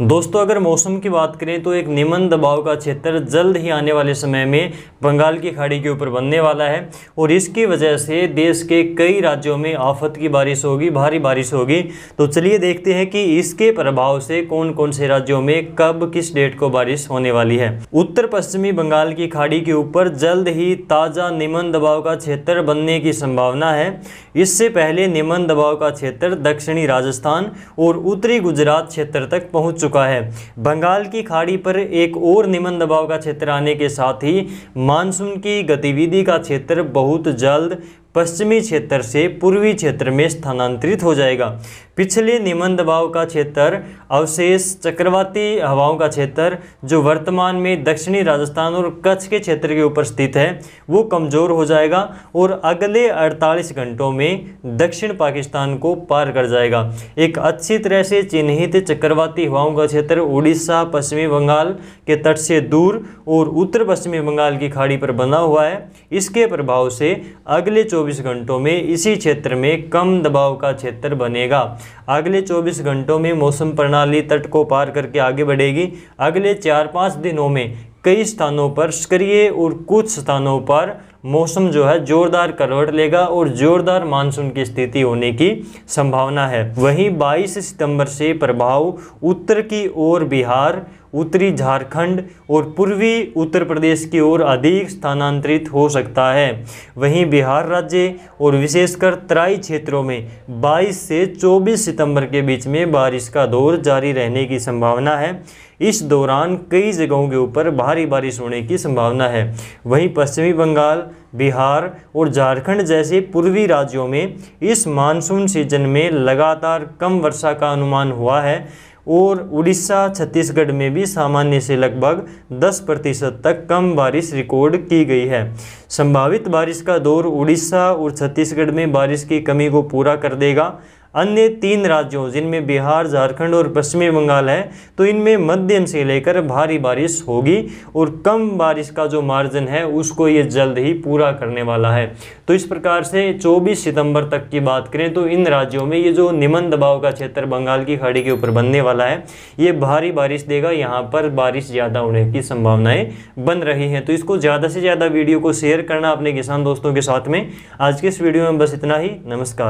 दोस्तों अगर मौसम की बात करें तो एक निम्न दबाव का क्षेत्र जल्द ही आने वाले समय में बंगाल की खाड़ी के ऊपर बनने वाला है और इसकी वजह से देश के कई राज्यों में आफत की बारिश होगी भारी बारिश होगी तो चलिए देखते हैं कि इसके प्रभाव से कौन कौन से राज्यों में कब किस डेट को बारिश होने वाली है उत्तर पश्चिमी बंगाल की खाड़ी के ऊपर जल्द ही ताज़ा निमन दबाव का क्षेत्र बनने की संभावना है इससे पहले निमन दबाव का क्षेत्र दक्षिणी राजस्थान और उत्तरी गुजरात क्षेत्र तक पहुँच चुका है बंगाल की खाड़ी पर एक और निम्न दबाव का क्षेत्र आने के साथ ही मानसून की गतिविधि का क्षेत्र बहुत जल्द पश्चिमी क्षेत्र से पूर्वी क्षेत्र में स्थानांतरित हो जाएगा पिछले निम्न दबाव का क्षेत्र अवशेष चक्रवाती हवाओं का क्षेत्र जो वर्तमान में दक्षिणी राजस्थान और कच्छ के क्षेत्र के ऊपर स्थित है वो कमज़ोर हो जाएगा और अगले 48 घंटों में दक्षिण पाकिस्तान को पार कर जाएगा एक अच्छी तरह से चिन्हित चक्रवाती हवाओं का क्षेत्र उड़ीसा पश्चिमी बंगाल के तट से दूर और उत्तर पश्चिमी बंगाल की खाड़ी पर बना हुआ है इसके प्रभाव से अगले 24 घंटों में इसी क्षेत्र में कम दबाव का क्षेत्र बनेगा अगले 24 घंटों में मौसम प्रणाली तट को पार करके आगे बढ़ेगी अगले चार पाँच दिनों में कई स्थानों पर सक्रिय और कुछ स्थानों पर मौसम जो है जोरदार करवट लेगा और जोरदार मानसून की स्थिति होने की संभावना है वहीं 22 सितंबर से प्रभाव उत्तर की ओर बिहार उत्तरी झारखंड और पूर्वी उत्तर प्रदेश की ओर अधिक स्थानांतरित हो सकता है वहीं बिहार राज्य और विशेषकर तराई क्षेत्रों में 22 से 24 सितंबर के बीच में बारिश का दौर जारी रहने की संभावना है इस दौरान कई जगहों के ऊपर भारी बारिश होने की संभावना है वहीं पश्चिमी बंगाल बिहार और झारखंड जैसे पूर्वी राज्यों में इस मानसून सीजन में लगातार कम वर्षा का अनुमान हुआ है और उड़ीसा छत्तीसगढ़ में भी सामान्य से लगभग 10 प्रतिशत तक कम बारिश रिकॉर्ड की गई है संभावित बारिश का दौर उड़ीसा और छत्तीसगढ़ में बारिश की कमी को पूरा कर देगा अन्य तीन राज्यों जिनमें बिहार झारखंड और पश्चिमी बंगाल है तो इनमें मध्यम से लेकर भारी बारिश होगी और कम बारिश का जो मार्जिन है उसको ये जल्द ही पूरा करने वाला है तो इस प्रकार से 24 सितंबर तक की बात करें तो इन राज्यों में ये जो निम्न दबाव का क्षेत्र बंगाल की खाड़ी के ऊपर बनने वाला है ये भारी बारिश देगा यहाँ पर बारिश ज़्यादा होने की संभावनाएँ बन रही हैं तो इसको ज़्यादा से ज़्यादा वीडियो को शेयर करना अपने किसान दोस्तों के साथ में आज के इस वीडियो में बस इतना ही नमस्कार